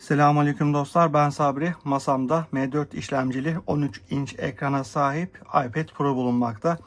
Selamünaleyküm dostlar ben Sabri. Masamda M4 işlemcili 13 inç ekrana sahip iPad Pro bulunmakta.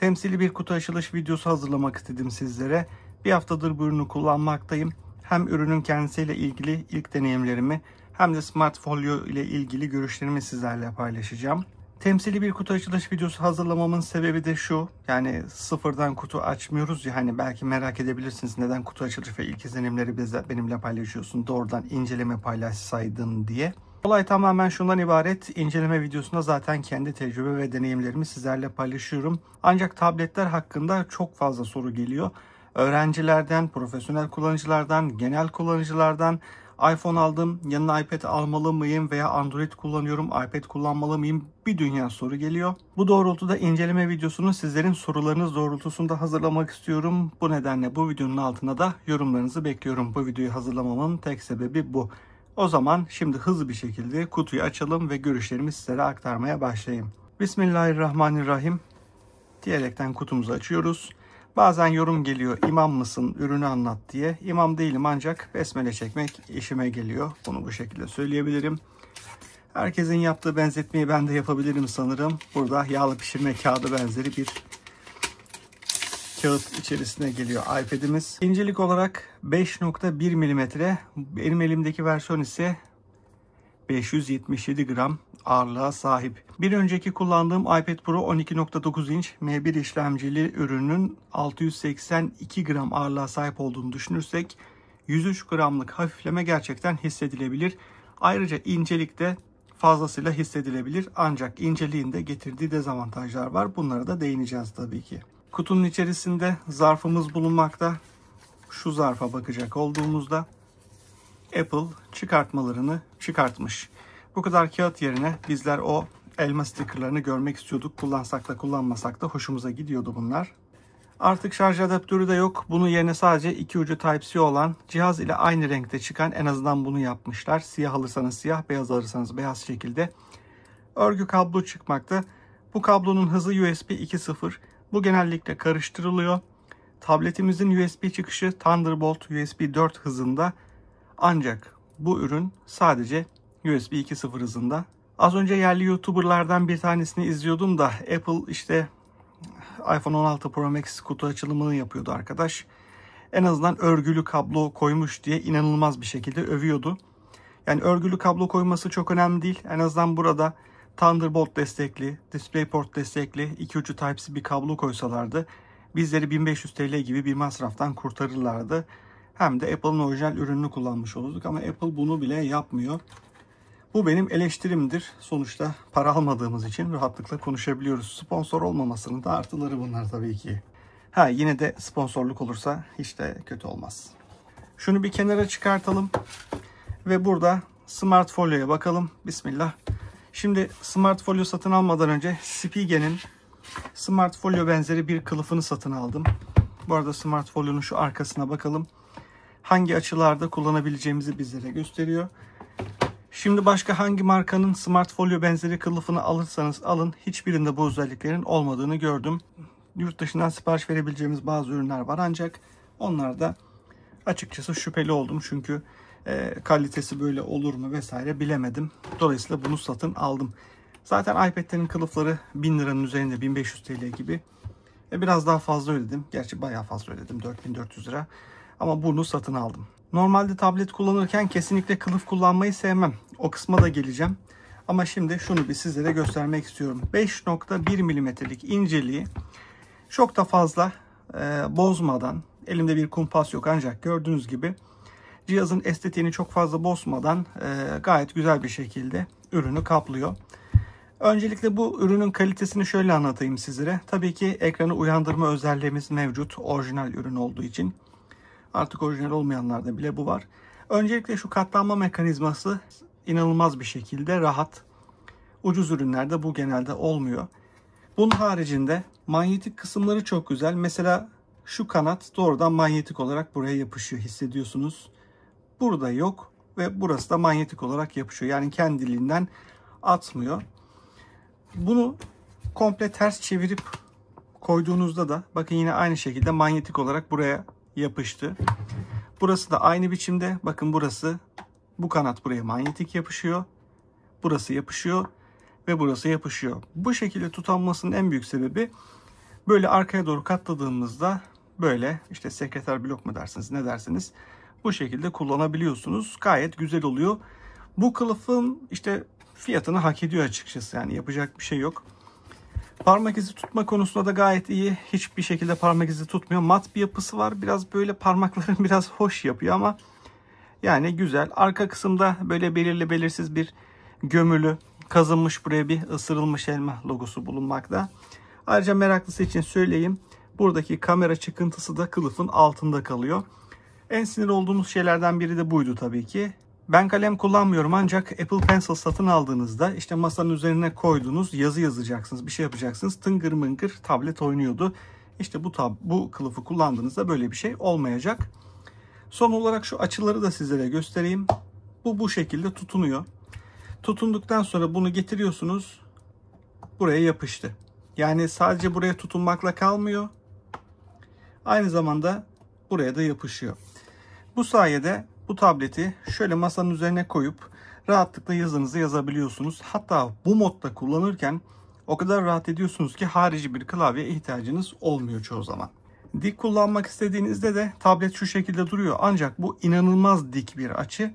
Temsili bir kutu açılış videosu hazırlamak istedim sizlere. Bir haftadır bu ürünü kullanmaktayım. Hem ürünün kendisiyle ilgili ilk deneyimlerimi hem de Smart Folio ile ilgili görüşlerimi sizlerle paylaşacağım. Temsili bir kutu açılış videosu hazırlamamın sebebi de şu. Yani sıfırdan kutu açmıyoruz ya hani belki merak edebilirsiniz neden kutu açılış ve ilk izlenimleri bize, benimle paylaşıyorsun doğrudan inceleme paylaşsaydın diye. Olay tamamen şundan ibaret. İnceleme videosunda zaten kendi tecrübe ve deneyimlerimi sizlerle paylaşıyorum. Ancak tabletler hakkında çok fazla soru geliyor. Öğrencilerden, profesyonel kullanıcılardan, genel kullanıcılardan iPhone aldım, yanına iPad almalı mıyım veya Android kullanıyorum, iPad kullanmalı mıyım? Bir dünya soru geliyor. Bu doğrultuda inceleme videosunu sizlerin sorularınız doğrultusunda hazırlamak istiyorum. Bu nedenle bu videonun altına da yorumlarınızı bekliyorum. Bu videoyu hazırlamamın tek sebebi bu. O zaman şimdi hızlı bir şekilde kutuyu açalım ve görüşlerimi sizlere aktarmaya başlayayım. Bismillahirrahmanirrahim diyerekten kutumuzu açıyoruz. Bazen yorum geliyor imam mısın ürünü anlat diye. İmam değilim ancak besmele çekmek işime geliyor. Bunu bu şekilde söyleyebilirim. Herkesin yaptığı benzetmeyi ben de yapabilirim sanırım. Burada yağlı pişirme kağıdı benzeri bir kağıt içerisine geliyor iPad'imiz. İncelik olarak 5.1 mm. Benim elimdeki versiyon ise 577 gram ağırlığa sahip. Bir önceki kullandığım iPad Pro 12.9 inç M1 işlemcili ürünün 682 gram ağırlığa sahip olduğunu düşünürsek 103 gramlık hafifleme gerçekten hissedilebilir. Ayrıca incelik de fazlasıyla hissedilebilir ancak inceliğinde getirdiği dezavantajlar var. Bunlara da değineceğiz tabii ki. Kutunun içerisinde zarfımız bulunmakta. Şu zarfa bakacak olduğumuzda Apple çıkartmalarını çıkartmış. Bu kadar kağıt yerine bizler o elma stickerlarını görmek istiyorduk. Kullansak da kullanmasak da hoşumuza gidiyordu bunlar. Artık şarj adaptörü de yok. Bunun yerine sadece iki ucu Type-C olan cihaz ile aynı renkte çıkan en azından bunu yapmışlar. Siyah alırsanız siyah, beyaz alırsanız beyaz şekilde. Örgü kablo çıkmakta. Bu kablonun hızı USB 2.0. Bu genellikle karıştırılıyor. Tabletimizin USB çıkışı Thunderbolt USB 4 hızında ancak bu ürün sadece USB 2.0 hızında. Az önce yerli YouTuber'lardan bir tanesini izliyordum da Apple işte iPhone 16 Pro Max kutu açılımını yapıyordu arkadaş. En azından örgülü kablo koymuş diye inanılmaz bir şekilde övüyordu. Yani örgülü kablo koyması çok önemli değil. En azından burada Thunderbolt destekli, DisplayPort destekli iki ucu Type-C bir kablo koysalardı bizleri 1500 TL gibi bir masraftan kurtarırlardı hem de Apple'ın orijinal ürününü kullanmış olduk ama Apple bunu bile yapmıyor. Bu benim eleştirimdir. Sonuçta para almadığımız için rahatlıkla konuşabiliyoruz. Sponsor olmamasının da artıları bunlar tabii ki. Ha yine de sponsorluk olursa hiç de kötü olmaz. Şunu bir kenara çıkartalım ve burada Smart Folyo'ya bakalım. Bismillah. Şimdi Smart Folyo satın almadan önce Spige'nin Smart Folyo benzeri bir kılıfını satın aldım. Bu arada Smart Folyo'nun şu arkasına bakalım hangi açılarda kullanabileceğimizi bizlere gösteriyor. Şimdi başka hangi markanın Smart Folio benzeri kılıfını alırsanız alın hiçbirinde bu özelliklerin olmadığını gördüm. Yurt dışından sipariş verebileceğimiz bazı ürünler var ancak onlar da açıkçası şüpheli oldum çünkü e, kalitesi böyle olur mu vesaire bilemedim. Dolayısıyla bunu satın aldım. Zaten iPad'lerin kılıfları 1000 liranın üzerinde 1500 TL gibi. E, biraz daha fazla ödedim. Gerçi bayağı fazla ödedim 4400 lira ama bunu satın aldım. Normalde tablet kullanırken kesinlikle kılıf kullanmayı sevmem. O kısma da geleceğim. Ama şimdi şunu bir sizlere göstermek istiyorum. 5.1 milimetrelik inceliği çok da fazla e, bozmadan, elimde bir kumpas yok ancak gördüğünüz gibi cihazın estetiğini çok fazla bozmadan e, gayet güzel bir şekilde ürünü kaplıyor. Öncelikle bu ürünün kalitesini şöyle anlatayım sizlere. Tabii ki ekranı uyandırma özelliğimiz mevcut orijinal ürün olduğu için. Artık orijinal olmayanlarda bile bu var. Öncelikle şu katlanma mekanizması inanılmaz bir şekilde rahat. Ucuz ürünlerde bu genelde olmuyor. Bunun haricinde manyetik kısımları çok güzel. Mesela şu kanat doğrudan manyetik olarak buraya yapışıyor hissediyorsunuz. Burada yok ve burası da manyetik olarak yapışıyor. Yani kendiliğinden atmıyor. Bunu komple ters çevirip koyduğunuzda da bakın yine aynı şekilde manyetik olarak buraya yapıştı. Burası da aynı biçimde. Bakın burası bu kanat buraya manyetik yapışıyor. Burası yapışıyor ve burası yapışıyor. Bu şekilde tutanmasının en büyük sebebi böyle arkaya doğru katladığımızda böyle işte sekreter blok mu dersiniz ne dersiniz bu şekilde kullanabiliyorsunuz. Gayet güzel oluyor. Bu kılıfın işte fiyatını hak ediyor açıkçası yani yapacak bir şey yok. Parmak izi tutma konusunda da gayet iyi. Hiçbir şekilde parmak izi tutmuyor. Mat bir yapısı var. Biraz böyle parmakların biraz hoş yapıyor ama yani güzel. Arka kısımda böyle belirli belirsiz bir gömülü kazınmış buraya bir ısırılmış elma logosu bulunmakta. Ayrıca meraklısı için söyleyeyim. Buradaki kamera çıkıntısı da kılıfın altında kalıyor. En sinir olduğumuz şeylerden biri de buydu tabii ki. Ben kalem kullanmıyorum ancak Apple Pencil satın aldığınızda işte masanın üzerine koydunuz, yazı yazacaksınız, bir şey yapacaksınız. Tıngır mıngır tablet oynuyordu. İşte bu tab bu kılıfı kullandığınızda böyle bir şey olmayacak. Son olarak şu açıları da sizlere göstereyim. Bu bu şekilde tutunuyor. Tutunduktan sonra bunu getiriyorsunuz. Buraya yapıştı. Yani sadece buraya tutunmakla kalmıyor. Aynı zamanda buraya da yapışıyor. Bu sayede bu tableti şöyle masanın üzerine koyup rahatlıkla yazınızı yazabiliyorsunuz. Hatta bu modda kullanırken o kadar rahat ediyorsunuz ki harici bir klavye ihtiyacınız olmuyor çoğu zaman. Dik kullanmak istediğinizde de tablet şu şekilde duruyor. Ancak bu inanılmaz dik bir açı.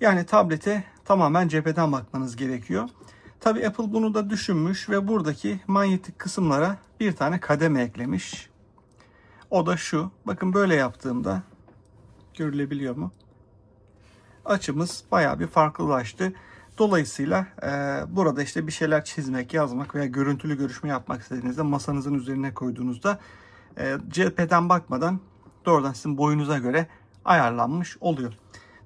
Yani tablete tamamen cepheden bakmanız gerekiyor. Tabi Apple bunu da düşünmüş ve buradaki manyetik kısımlara bir tane kademe eklemiş. O da şu. Bakın böyle yaptığımda görülebiliyor mu? açımız baya bir farklılaştı. Dolayısıyla e, burada işte bir şeyler çizmek, yazmak veya görüntülü görüşme yapmak istediğinizde masanızın üzerine koyduğunuzda e, cepheden bakmadan doğrudan sizin boyunuza göre ayarlanmış oluyor.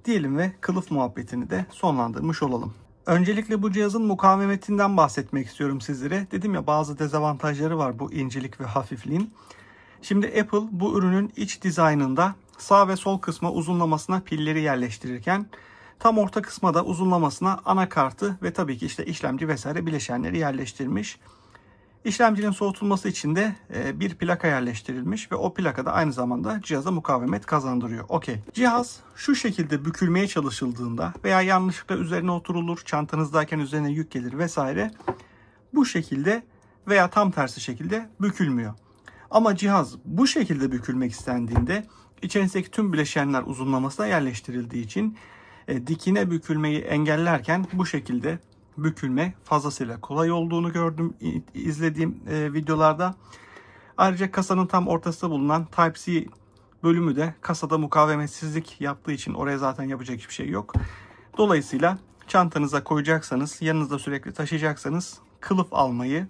Diyelim ve kılıf muhabbetini de sonlandırmış olalım. Öncelikle bu cihazın mukavemetinden bahsetmek istiyorum sizlere. Dedim ya bazı dezavantajları var bu incelik ve hafifliğin. Şimdi Apple bu ürünün iç dizaynında sağ ve sol kısma uzunlamasına pilleri yerleştirirken tam orta kısma da uzunlamasına anakartı ve tabii ki işte işlemci vesaire bileşenleri yerleştirmiş. İşlemcinin soğutulması için de e, bir plaka yerleştirilmiş ve o plaka da aynı zamanda cihaza mukavemet kazandırıyor. Okey. Cihaz şu şekilde bükülmeye çalışıldığında veya yanlışlıkla üzerine oturulur, çantanızdayken üzerine yük gelir vesaire. Bu şekilde veya tam tersi şekilde bükülmüyor. Ama cihaz bu şekilde bükülmek istendiğinde İçerisindeki tüm bileşenler uzunlamasına yerleştirildiği için e, dikine bükülmeyi engellerken bu şekilde bükülme fazlasıyla kolay olduğunu gördüm izlediğim e, videolarda. Ayrıca kasanın tam ortasında bulunan Type-C bölümü de kasada mukavemetsizlik yaptığı için oraya zaten yapacak hiçbir şey yok. Dolayısıyla çantanıza koyacaksanız, yanınızda sürekli taşıyacaksanız kılıf almayı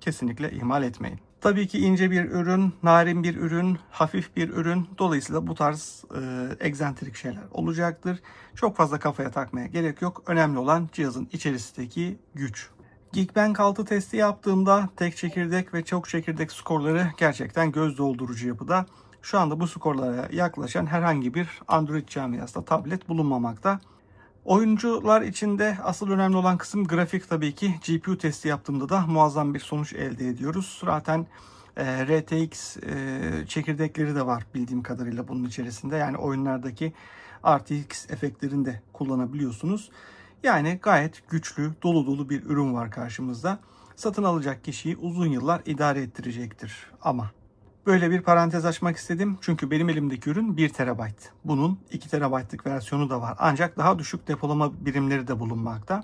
kesinlikle ihmal etmeyin. Tabii ki ince bir ürün, narin bir ürün, hafif bir ürün. Dolayısıyla bu tarz e, egzantrik şeyler olacaktır. Çok fazla kafaya takmaya gerek yok. Önemli olan cihazın içerisindeki güç. Geekbench 6 testi yaptığımda tek çekirdek ve çok çekirdek skorları gerçekten göz doldurucu yapıda. Şu anda bu skorlara yaklaşan herhangi bir Android camiasında tablet bulunmamakta. Oyuncular içinde asıl önemli olan kısım grafik tabii ki. GPU testi yaptığımda da muazzam bir sonuç elde ediyoruz. Zaten e, RTX e, çekirdekleri de var bildiğim kadarıyla bunun içerisinde. Yani oyunlardaki RTX efektlerini de kullanabiliyorsunuz. Yani gayet güçlü, dolu dolu bir ürün var karşımızda. Satın alacak kişiyi uzun yıllar idare ettirecektir ama Böyle bir parantez açmak istedim. Çünkü benim elimdeki ürün 1 TB. Bunun 2 TB'lık versiyonu da var. Ancak daha düşük depolama birimleri de bulunmakta.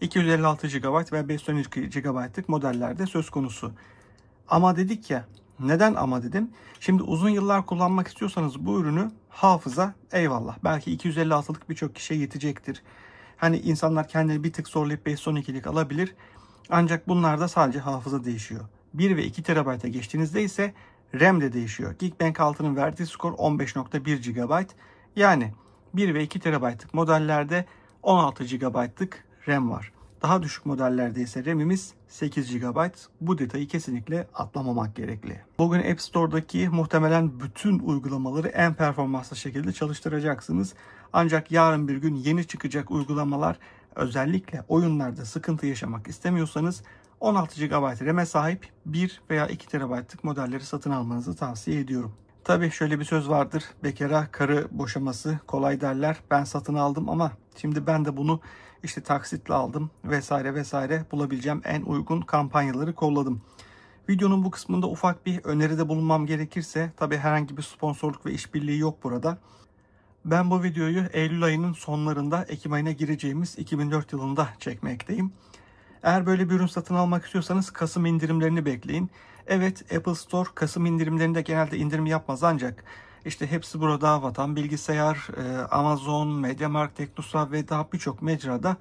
256 GB ve 512 GB'lık modellerde söz konusu. Ama dedik ya, neden ama dedim? Şimdi uzun yıllar kullanmak istiyorsanız bu ürünü hafıza eyvallah. Belki 256'lık birçok kişiye yetecektir. Hani insanlar kendileri bir tık zorlayıp 512'lik alabilir. Ancak bunlar da sadece hafıza değişiyor. 1 ve 2 TB'a geçtiğinizde ise RAM de değişiyor. Geekbench 6'nın verdiği skor 15.1 GB. Yani 1 ve 2 TB'lık modellerde 16 GB'lık RAM var. Daha düşük modellerde ise RAM'imiz 8 GB. Bu detayı kesinlikle atlamamak gerekli. Bugün App Store'daki muhtemelen bütün uygulamaları en performanslı şekilde çalıştıracaksınız. Ancak yarın bir gün yeni çıkacak uygulamalar özellikle oyunlarda sıkıntı yaşamak istemiyorsanız 16 GB RAM'e sahip 1 veya 2 TB'lık modelleri satın almanızı tavsiye ediyorum. Tabii şöyle bir söz vardır. Bekara karı boşaması kolay derler. Ben satın aldım ama şimdi ben de bunu işte taksitle aldım vesaire vesaire bulabileceğim en uygun kampanyaları kolladım. Videonun bu kısmında ufak bir öneride bulunmam gerekirse tabii herhangi bir sponsorluk ve işbirliği yok burada. Ben bu videoyu Eylül ayının sonlarında Ekim ayına gireceğimiz 2004 yılında çekmekteyim. Eğer böyle bir ürün satın almak istiyorsanız Kasım indirimlerini bekleyin. Evet Apple Store Kasım indirimlerinde genelde indirim yapmaz ancak işte hepsi burada Vatan Bilgisayar, e, Amazon, Mediamarkt, Teknosa ve daha birçok mecrada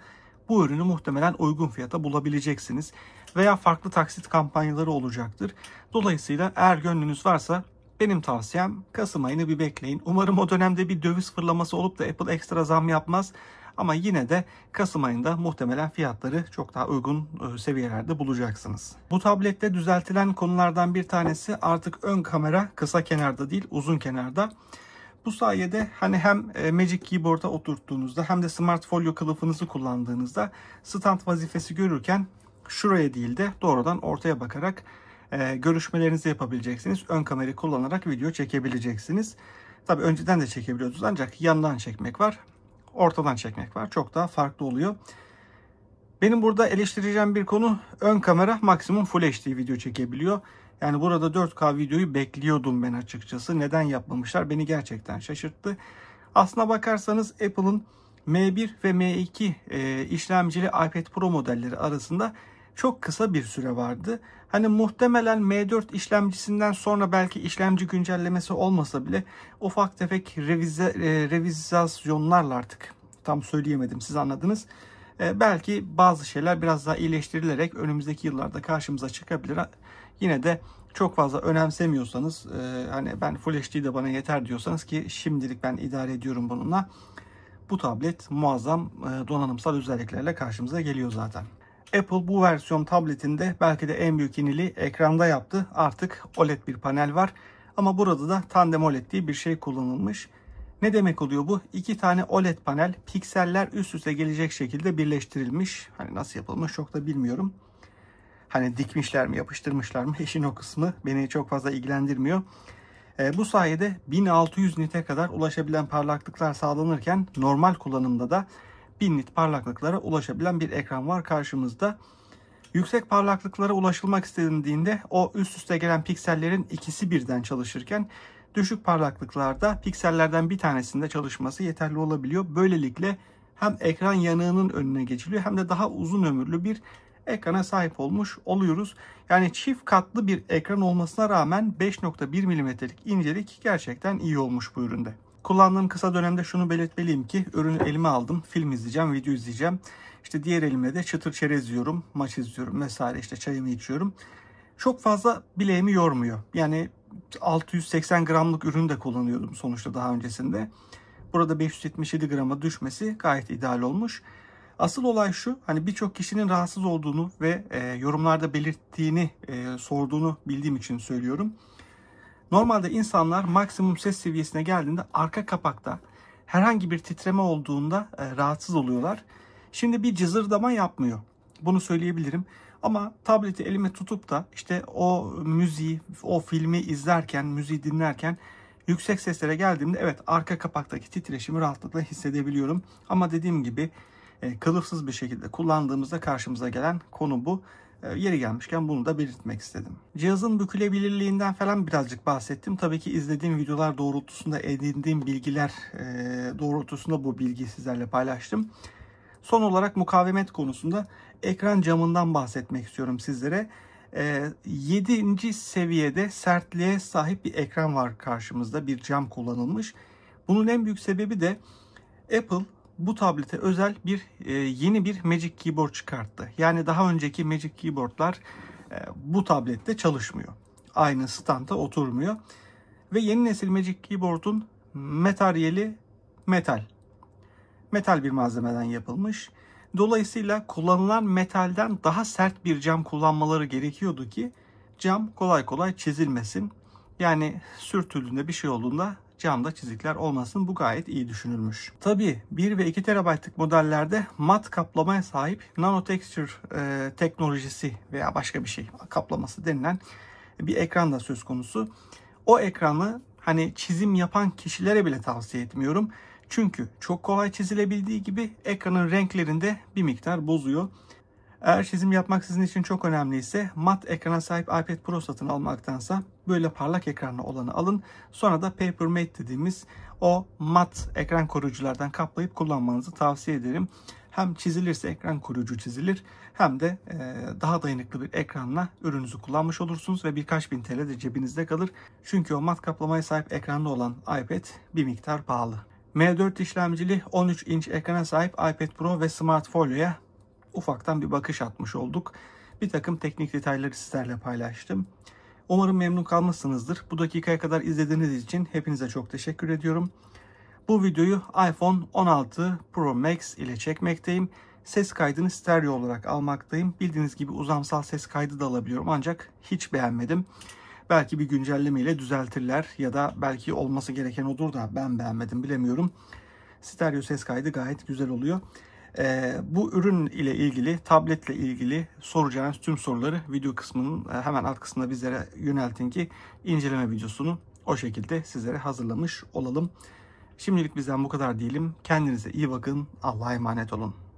bu ürünü muhtemelen uygun fiyata bulabileceksiniz. Veya farklı taksit kampanyaları olacaktır. Dolayısıyla eğer gönlünüz varsa benim tavsiyem Kasım ayını bir bekleyin. Umarım o dönemde bir döviz fırlaması olup da Apple ekstra zam yapmaz. Ama yine de Kasım ayında muhtemelen fiyatları çok daha uygun e, seviyelerde bulacaksınız. Bu tablette düzeltilen konulardan bir tanesi artık ön kamera kısa kenarda değil uzun kenarda. Bu sayede hani hem e, Magic Keyboard'a oturttuğunuzda hem de Smart Folio kılıfınızı kullandığınızda stand vazifesi görürken şuraya değil de doğrudan ortaya bakarak e, görüşmelerinizi yapabileceksiniz. Ön kamerayı kullanarak video çekebileceksiniz. Tabi önceden de çekebiliyordunuz ancak yandan çekmek var ortadan çekmek var. Çok daha farklı oluyor. Benim burada eleştireceğim bir konu ön kamera maksimum Full HD video çekebiliyor. Yani burada 4K videoyu bekliyordum ben açıkçası. Neden yapmamışlar beni gerçekten şaşırttı. Aslına bakarsanız Apple'ın M1 ve M2 e, işlemcili iPad Pro modelleri arasında çok kısa bir süre vardı. Hani muhtemelen M4 işlemcisinden sonra belki işlemci güncellemesi olmasa bile ufak tefek revize, e, revizasyonlarla artık tam söyleyemedim siz anladınız. E, belki bazı şeyler biraz daha iyileştirilerek önümüzdeki yıllarda karşımıza çıkabilir. Yine de çok fazla önemsemiyorsanız e, hani ben Full HD de bana yeter diyorsanız ki şimdilik ben idare ediyorum bununla. Bu tablet muazzam e, donanımsal özelliklerle karşımıza geliyor zaten. Apple bu versiyon tabletinde belki de en büyük yeniliği ekranda yaptı. Artık OLED bir panel var. Ama burada da tandem OLED diye bir şey kullanılmış. Ne demek oluyor bu? İki tane OLED panel pikseller üst üste gelecek şekilde birleştirilmiş. Hani nasıl yapılmış çok da bilmiyorum. Hani dikmişler mi yapıştırmışlar mı işin o kısmı beni çok fazla ilgilendirmiyor. E, bu sayede 1600 nite kadar ulaşabilen parlaklıklar sağlanırken normal kullanımda da 1000 nit parlaklıklara ulaşabilen bir ekran var karşımızda. Yüksek parlaklıklara ulaşılmak istediğinde o üst üste gelen piksellerin ikisi birden çalışırken düşük parlaklıklarda piksellerden bir tanesinde çalışması yeterli olabiliyor. Böylelikle hem ekran yanığının önüne geçiliyor hem de daha uzun ömürlü bir ekrana sahip olmuş oluyoruz. Yani çift katlı bir ekran olmasına rağmen 5.1 milimetrelik incelik gerçekten iyi olmuş bu üründe. Kullandığım kısa dönemde şunu belirtmeliyim ki ürünü elime aldım. Film izleyeceğim, video izleyeceğim. İşte diğer elimle de çıtır çerez yiyorum, maç izliyorum vesaire işte çayımı içiyorum. Çok fazla bileğimi yormuyor. Yani 680 gramlık ürün de kullanıyordum sonuçta daha öncesinde. Burada 577 grama düşmesi gayet ideal olmuş. Asıl olay şu hani birçok kişinin rahatsız olduğunu ve e, yorumlarda belirttiğini e, sorduğunu bildiğim için söylüyorum. Normalde insanlar maksimum ses seviyesine geldiğinde arka kapakta herhangi bir titreme olduğunda e, rahatsız oluyorlar. Şimdi bir cızırdama yapmıyor. Bunu söyleyebilirim. Ama tableti elime tutup da işte o müziği, o filmi izlerken, müziği dinlerken yüksek seslere geldiğimde evet arka kapaktaki titreşimi rahatlıkla hissedebiliyorum. Ama dediğim gibi e, kılıfsız bir şekilde kullandığımızda karşımıza gelen konu bu. E, yeri gelmişken bunu da belirtmek istedim. Cihazın bükülebilirliğinden falan birazcık bahsettim. Tabii ki izlediğim videolar doğrultusunda edindiğim bilgiler e, doğrultusunda bu bilgiyi sizlerle paylaştım. Son olarak mukavemet konusunda ekran camından bahsetmek istiyorum sizlere. 7. E, seviyede sertliğe sahip bir ekran var karşımızda. Bir cam kullanılmış. Bunun en büyük sebebi de Apple bu tablete özel bir e, yeni bir Magic Keyboard çıkarttı. Yani daha önceki Magic Keyboard'lar e, bu tablette çalışmıyor. Aynı standa oturmuyor. Ve yeni nesil Magic Keyboard'un materyali metal. Metal bir malzemeden yapılmış. Dolayısıyla kullanılan metalden daha sert bir cam kullanmaları gerekiyordu ki cam kolay kolay çizilmesin. Yani sürtüldüğünde bir şey olduğunda camda çizikler olmasın. Bu gayet iyi düşünülmüş. Tabi 1 ve 2 TB'lık modellerde mat kaplamaya sahip nanotexture e, teknolojisi veya başka bir şey kaplaması denilen bir ekran da söz konusu. O ekranı hani çizim yapan kişilere bile tavsiye etmiyorum. Çünkü çok kolay çizilebildiği gibi ekranın renklerinde bir miktar bozuyor. Eğer çizim yapmak sizin için çok önemliyse mat ekrana sahip iPad Pro satın almaktansa böyle parlak ekranlı olanı alın. Sonra da Papermate dediğimiz o mat ekran koruyuculardan kaplayıp kullanmanızı tavsiye ederim. Hem çizilirse ekran koruyucu çizilir hem de e, daha dayanıklı bir ekranla ürününüzü kullanmış olursunuz ve birkaç bin TL de cebinizde kalır. Çünkü o mat kaplamaya sahip ekranlı olan iPad bir miktar pahalı. M4 işlemcili 13 inç ekrana sahip iPad Pro ve Smart Folio'ya ufaktan bir bakış atmış olduk. Bir takım teknik detayları sizlerle paylaştım. Umarım memnun kalmışsınızdır. Bu dakikaya kadar izlediğiniz için hepinize çok teşekkür ediyorum. Bu videoyu iPhone 16 Pro Max ile çekmekteyim. Ses kaydını stereo olarak almaktayım. Bildiğiniz gibi uzamsal ses kaydı da alabiliyorum ancak hiç beğenmedim. Belki bir güncelleme ile düzeltirler ya da belki olması gereken odur da ben beğenmedim bilemiyorum. Stereo ses kaydı gayet güzel oluyor. Ee, bu ürün ile ilgili, tabletle ilgili soracağınız tüm soruları video kısmının e, hemen alt kısmında bizlere yöneltin ki inceleme videosunu o şekilde sizlere hazırlamış olalım. Şimdilik bizden bu kadar diyelim. Kendinize iyi bakın. Allah'a emanet olun.